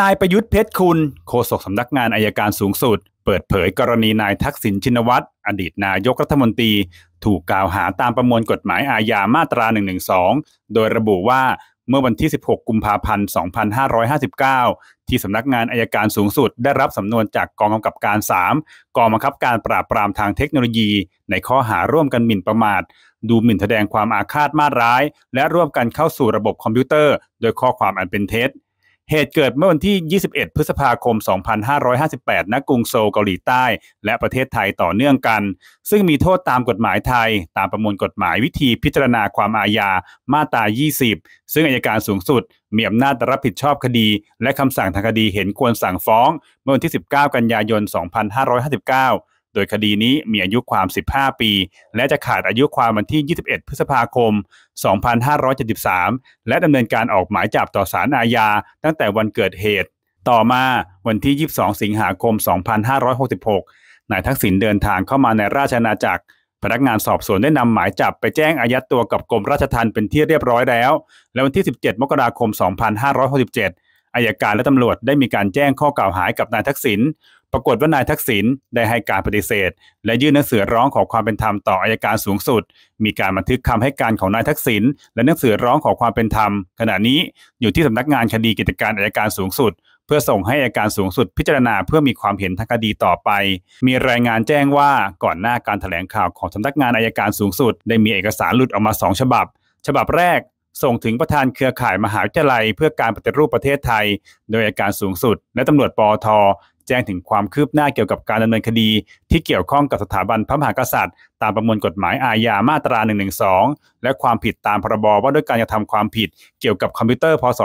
นายประยุทธ์เพชรคุณ โฆษกสำนักงานอายการสูงสุด เปิดเผยกรณีนายทักษิณชินวัตรอดีตนายกรัฐมนตรีถูกกล่าวหาตามประมวลกฎหมายอาญามาตรา112 โดยระบุว่าเมื่อวันที่ 16 กุมภาพันธ์2559 ที่สำนักงานอายการสูงสุดได้รับสำนวนจากกองกำกับการ 3กองบังคับการปราบปรามทางเทคโนโลยี ในข้อหาร่วมกันหมิ่นประมาท ดูหมิ่นแสดงความอาฆาตมาร้าย และร่วมกันเข้าสู่ระบบคอมพิวเตอร์ โดยข้อความอันเป็นเท็จเหตุเกิดเมื่อวันที่ 21 พฤษภาคม 2558ณกรุงโซลเกาหลีใต้ และประเทศไทยต่อเนื่องกัน ซึ่งมีโทษตามกฎหมายไทย ตามประมวลกฎหมายวิธีพิจารณาความอาญามาตรา 20 ซึ่งอายการสูงสุดมีอำนาจรับผิดชอบคดี และคำสั่งทางคดีเห็นควรสั่งฟ้อง เมื่อวันที่ 19 กันยายน 2559ดยคดีนี้มีอายุความ 15 ปี และจะขาดอายุความวันที่ 21 พฤษภาคม 2573 และดำเนินการออกหมายจับต่อสารอาญา ตั้งแต่วันเกิดเหตุ ต่อมาวันที่ 22 สิงหาคม 2566 นายทักษิณเดินทางเข้ามาในราชอาณาจักร พนักงานสอบสวนได้นำหมายจับไปแจ้งอายัดตัวกับกรมราชทัณฑ์เป็นที่เรียบร้อยแล้ว และวันที่ 17 มกราคม 2567อายการและตำรวจได้มีการแจ้งข้อกล่าวหากับนายทักษิณปรากฏว่านายทักษิณได้ให้การปฏิเสธ และยื่นหนังสือร้องขอความเป็นธรรมต่ออายการสูงสุด มีการบันทึกคำให้การของนายทักษิณและหนังสือร้องขอความเป็นธรรม ขณะนี้อยู่ที่สำนักงานคดีกิจการอายการสูงสุดเพื่อส่งให้อายการสูงสุด พิจารณาเพื่อมีความเห็นทางคดีต่อไป มีรายงานแจ้งว่าก่อนหน้าการถแถลงข่าวของสำนักงานอายการสูงสุด ได้มีเอกสารหลุดออกมา 2 ฉบับ ฉบับแรกส่งถึงประธานเครือข่ายมหาวิทยาลัยเพื่อการปฏิรูปประเทศไทย โดยอาการสูงสุดและตำรวจปอทแจ้งถึงความคืบหน้าเกี่ยวกับการดำเนินคดี ที่เกี่ยวข้องกับสถาบันพระมหากษัตริย์ ตามประมวลกฎหมายอาญามาตรา1นึและความผิดตามพรบว่าด้วยการกระทำความผิดเกี่ยวกับคอมพิวเตอร์พศ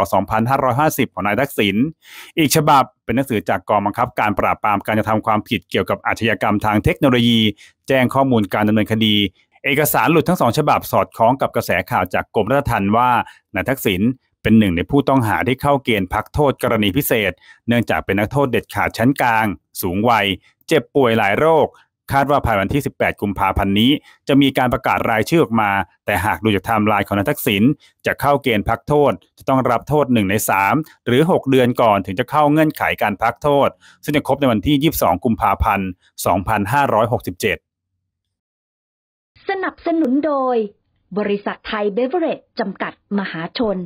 2550 ของนายทักษิณอีกฉบับเป็นหนังสือจากกองบังคับ การปราบปรามการกระทำความผิดเกี่ยวกับอาชญากรรมทางเทคโนโลยี แจ้งข้อมูลการดำเนินคดีเอกสารหลุดทั้งสองฉบับสอดคล้องกับกระแสข่าวจากกรมรัฐทันว่านายทักษิณเป็นหนึ่งในผู้ต้องหาที่เข้าเกณฑ์พักโทษกรณีพิเศษ เนื่องจากเป็นนักโทษเด็ดขาดชั้นกลาง สูงวัยเจ็บป่วยหลายโรคคาดว่าภายวันที่ 18 กุมภาพันธ์นี้จะมีการประกาศรายชื่อออกมา แต่หากดูจากไทม์ไลน์ของนายทักษิณจะเข้าเกณฑ์พักโทษ จะต้องรับโทษ1ใน3 หรือ 6 เดือนก่อนถึงจะเข้าเงื่อนไขการพักโทษ ซึ่งจะครบในวันที่ 22 กุมภาพันธ์ 2567นับสนุนโดย บริษัทไทยเบเวอเรจจำกัดมหาชน